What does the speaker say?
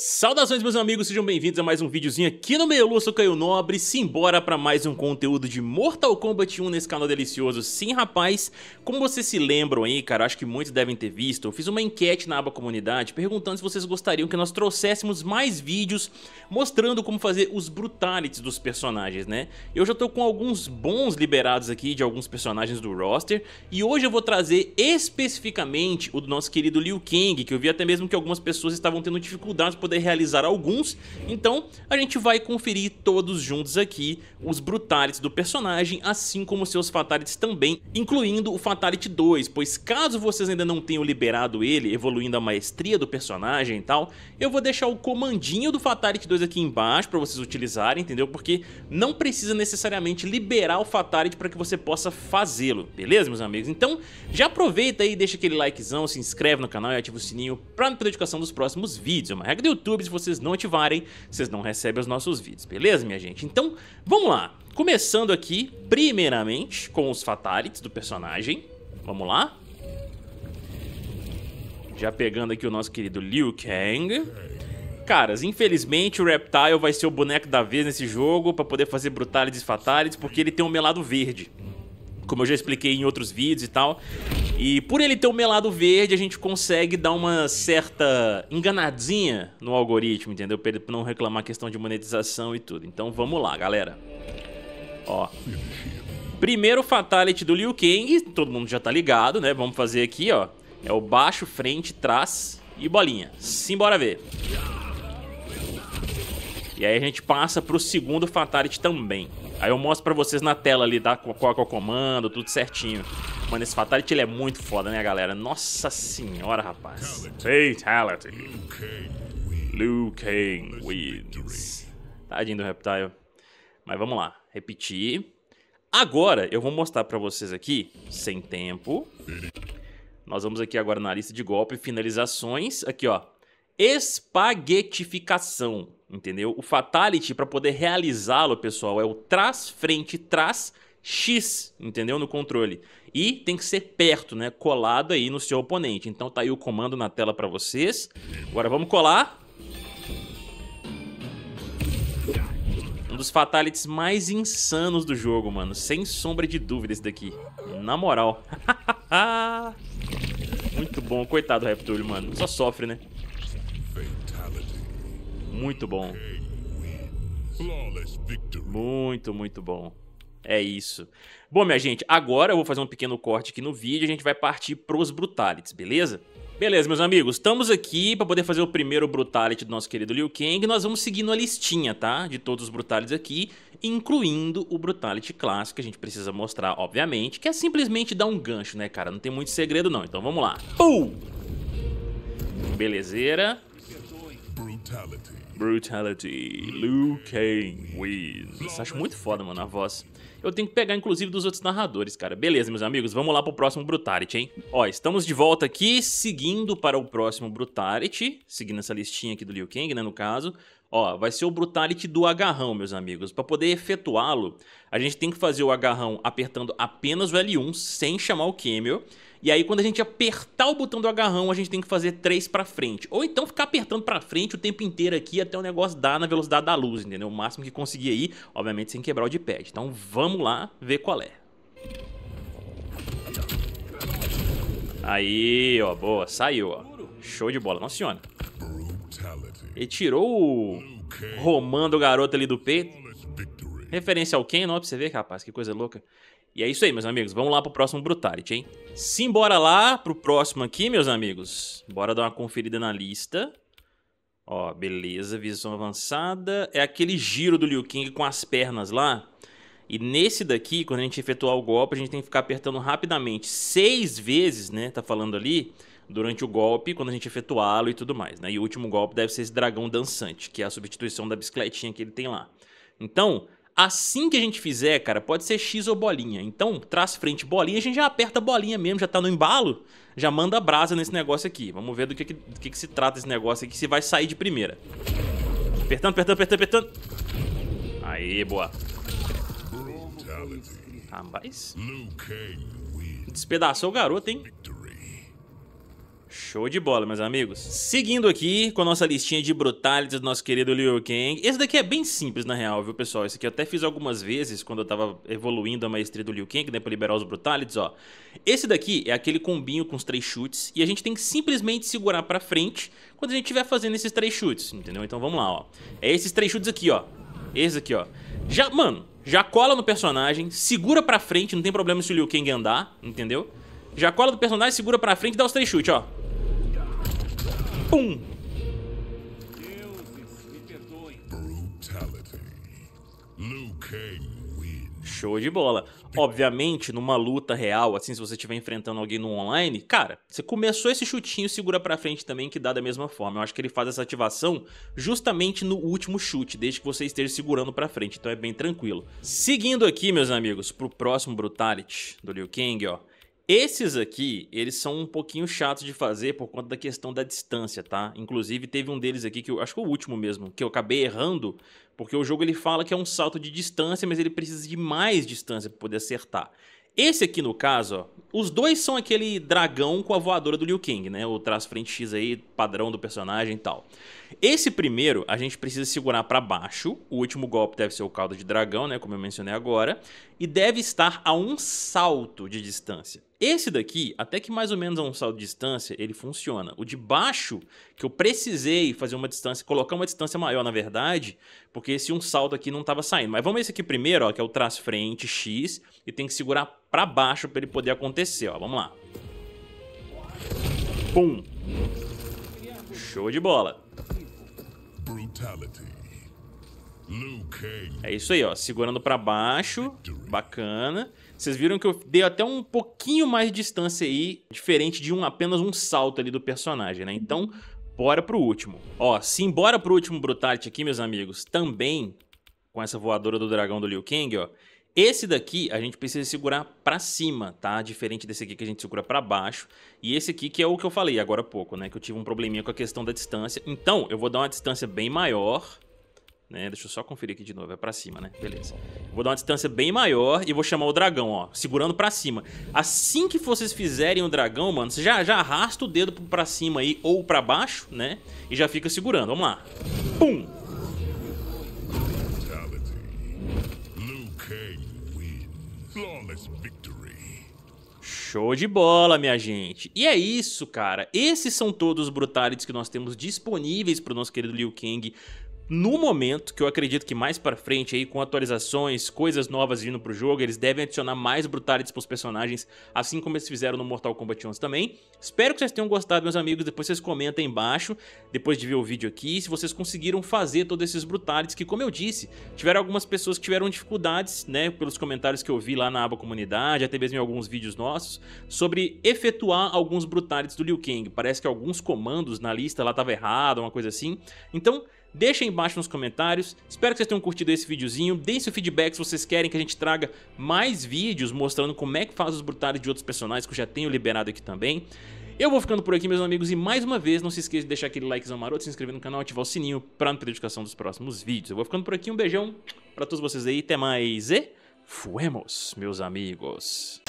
Saudações meus amigos, sejam bem-vindos a mais um videozinho aqui no Meio Lua, sou Caio Nobre Simbora para mais um conteúdo de Mortal Kombat 1 nesse canal delicioso Sim rapaz, como vocês se lembram aí cara, acho que muitos devem ter visto Eu fiz uma enquete na aba comunidade perguntando se vocês gostariam que nós trouxéssemos mais vídeos Mostrando como fazer os brutalities dos personagens né Eu já tô com alguns bons liberados aqui de alguns personagens do roster E hoje eu vou trazer especificamente o do nosso querido Liu Kang Que eu vi até mesmo que algumas pessoas estavam tendo dificuldades poder realizar alguns, então a gente vai conferir todos juntos aqui os brutalities do personagem, assim como seus fatalities também, incluindo o Fatality 2, pois caso vocês ainda não tenham liberado ele, evoluindo a maestria do personagem e tal, eu vou deixar o comandinho do Fatality 2 aqui embaixo para vocês utilizarem, entendeu? Porque não precisa necessariamente liberar o Fatality para que você possa fazê-lo, beleza, meus amigos? Então, já aproveita aí, deixa aquele likezão, se inscreve no canal e ativa o sininho para não perder a notificação dos próximos vídeos, é uma regra YouTube. Se vocês não ativarem, vocês não recebem os nossos vídeos, beleza, minha gente? Então, vamos lá. Começando aqui, primeiramente, com os fatalities do personagem. Vamos lá. Já pegando aqui o nosso querido Liu Kang. Caras, infelizmente o Reptile vai ser o boneco da vez nesse jogo para poder fazer Brutalities e Fatalities, porque ele tem um melado verde como eu já expliquei em outros vídeos e tal. E por ele ter o um melado verde, a gente consegue dar uma certa enganadinha no algoritmo, entendeu? Pra ele não reclamar a questão de monetização e tudo. Então vamos lá, galera. Ó. Primeiro fatality do Liu Kang, todo mundo já tá ligado, né? Vamos fazer aqui, ó. É o baixo, frente, trás e bolinha. Simbora ver. E aí a gente passa pro segundo fatality também. Aí eu mostro pra vocês na tela ali, tá? Qual é o comando, tudo certinho. Mano, esse Fatality ele é muito foda, né, galera? Nossa senhora, rapaz. Fatality. Liu Kang wins. Tadinho do Reptile. Mas vamos lá, repetir. Agora eu vou mostrar pra vocês aqui, sem tempo. Nós vamos aqui agora na lista de golpe, finalizações. Aqui, ó. Espaguetificação entendeu? O fatality, para poder realizá-lo, pessoal, é o trás, frente, trás, X, entendeu? No controle. E tem que ser perto, né? Colado aí no seu oponente. Então tá aí o comando na tela para vocês. Agora vamos colar. Um dos fatalities mais insanos do jogo, mano. Sem sombra de dúvida esse daqui. Na moral. Muito bom. Coitado do Reptulio, mano. Só sofre, né? Muito bom. Muito, muito bom. É isso. Bom, minha gente, agora eu vou fazer um pequeno corte aqui no vídeo e a gente vai partir pros Brutalities, beleza? Beleza, meus amigos, estamos aqui para poder fazer o primeiro Brutality do nosso querido Liu Kang. Nós vamos seguindo a listinha, tá? De todos os Brutalities aqui, incluindo o Brutality clássico que a gente precisa mostrar, obviamente, que é simplesmente dar um gancho, né, cara? Não tem muito segredo não, então vamos lá. Pum! Belezeira. Brutality. Brutality. Liu Kang Wiz. Acho muito foda, mano, a voz. Eu tenho que pegar, inclusive, dos outros narradores, cara. Beleza, meus amigos, vamos lá pro próximo Brutality, hein? Ó, estamos de volta aqui, seguindo para o próximo Brutality. Seguindo essa listinha aqui do Liu Kang, né, no caso. Ó, vai ser o Brutality do agarrão, meus amigos. Para poder efetuá-lo, a gente tem que fazer o agarrão apertando apenas o L1, sem chamar o Camel. E aí quando a gente apertar o botão do agarrão, a gente tem que fazer três para frente. Ou então ficar apertando para frente o tempo inteiro aqui até o negócio dar na velocidade da luz, entendeu? O máximo que conseguir aí, obviamente sem quebrar o de pad. Então vamos lá ver qual é. Aí, ó, boa, saiu, ó. Show de bola, funciona senhora. Ele tirou o romando o garoto ali do peito. Referência ao Ken, ó, pra você ver, rapaz, que coisa louca. E é isso aí, meus amigos. Vamos lá pro próximo Brutality, hein? Simbora lá pro próximo aqui, meus amigos. Bora dar uma conferida na lista. Ó, beleza, visão avançada. É aquele giro do Liu Kang com as pernas lá. E nesse daqui, quando a gente efetuar o golpe, a gente tem que ficar apertando rapidamente seis vezes, né? Tá falando ali, durante o golpe, quando a gente efetuá-lo e tudo mais, né? E o último golpe deve ser esse dragão dançante, que é a substituição da bicicletinha que ele tem lá. Então, Assim que a gente fizer, cara, pode ser X ou bolinha. Então, traz frente bolinha, a gente já aperta a bolinha mesmo, já tá no embalo, já manda brasa nesse negócio aqui. Vamos ver do que, do que, que se trata esse negócio aqui, se vai sair de primeira. Apertando, apertando, apertando, apertando. Aí, boa. Rapaz. Despedaçou o garoto, hein? Show de bola, meus amigos. Seguindo aqui com a nossa listinha de brutalities do nosso querido Liu Kang. Esse daqui é bem simples, na real, viu, pessoal? Esse aqui eu até fiz algumas vezes quando eu tava evoluindo a maestria do Liu Kang, né, pra liberar os brutalities, ó. Esse daqui é aquele combinho com os três chutes e a gente tem que simplesmente segurar pra frente quando a gente estiver fazendo esses três chutes, entendeu? Então vamos lá, ó. É esses três chutes aqui, ó. Esse aqui, ó. Já, mano, já cola no personagem, segura pra frente, não tem problema se o Liu Kang andar, entendeu? Já cola do personagem, segura pra frente e dá os três chutes, ó. Pum! Show de bola. Obviamente, numa luta real, assim, se você estiver enfrentando alguém no online, cara, você começou esse chutinho, segura pra frente também, que dá da mesma forma. Eu acho que ele faz essa ativação justamente no último chute, desde que você esteja segurando pra frente, então é bem tranquilo. Seguindo aqui, meus amigos, pro próximo Brutality do Liu Kang, ó. Esses aqui, eles são um pouquinho chatos de fazer por conta da questão da distância, tá? Inclusive, teve um deles aqui, que eu acho que o último mesmo, que eu acabei errando, porque o jogo ele fala que é um salto de distância, mas ele precisa de mais distância para poder acertar. Esse aqui, no caso, ó, os dois são aquele dragão com a voadora do Liu Kang, né? O traço frente X aí, padrão do personagem e tal. Esse primeiro a gente precisa segurar para baixo. O último golpe deve ser o caldo de dragão, né, como eu mencionei agora, e deve estar a um salto de distância. Esse daqui, até que mais ou menos a um salto de distância, ele funciona. O de baixo, que eu precisei fazer uma distância, colocar uma distância maior, na verdade, porque esse um salto aqui não estava saindo. Mas vamos esse aqui primeiro, ó, que é o trás frente X, e tem que segurar para baixo para ele poder acontecer, ó. Vamos lá. Pum. Show de bola. É isso aí, ó. Segurando pra baixo. Bacana. Vocês viram que eu dei até um pouquinho mais de distância aí, diferente de um apenas um salto ali do personagem, né? Então, bora pro último. Ó, se embora pro último Brutality aqui, meus amigos, também com essa voadora do dragão do Liu Kang, ó, esse daqui a gente precisa segurar para cima, tá? Diferente desse aqui que a gente segura para baixo. E esse aqui que é o que eu falei agora há pouco, né? Que eu tive um probleminha com a questão da distância. Então, eu vou dar uma distância bem maior, né? Deixa eu só conferir aqui de novo, é para cima, né? Beleza. Vou dar uma distância bem maior e vou chamar o dragão, ó, segurando para cima. Assim que vocês fizerem o dragão, mano, você já, já arrasta o dedo para cima aí ou para baixo, né? E já fica segurando. Vamos lá. Pum! Flawless victory. Show de bola, minha gente. E é isso, cara. Esses são todos os brutalities que nós temos disponíveis para o nosso querido Liu Kang no momento, que eu acredito que mais para frente aí com atualizações, coisas novas vindo pro jogo, eles devem adicionar mais brutalities pros personagens, assim como eles fizeram no Mortal Kombat 11 também. Espero que vocês tenham gostado, meus amigos, depois vocês comentem embaixo, depois de ver o vídeo aqui, se vocês conseguiram fazer todos esses brutalities, que como eu disse, tiveram algumas pessoas que tiveram dificuldades, né, pelos comentários que eu vi lá na aba comunidade, até mesmo em alguns vídeos nossos, sobre efetuar alguns brutalities do Liu Kang. Parece que alguns comandos na lista lá tava errado, uma coisa assim. Então, Deixa aí embaixo nos comentários. Espero que vocês tenham curtido esse videozinho. Deem seu feedback se vocês querem que a gente traga mais vídeos mostrando como é que faz os brutais de outros personagens que eu já tenho liberado aqui também. Eu vou ficando por aqui, meus amigos, e mais uma vez, não se esqueça de deixar aquele likezão maroto, se inscrever no canal, ativar o sininho pra não perder a notificação dos próximos vídeos. Eu vou ficando por aqui, um beijão pra todos vocês aí, até mais e fuemos, meus amigos.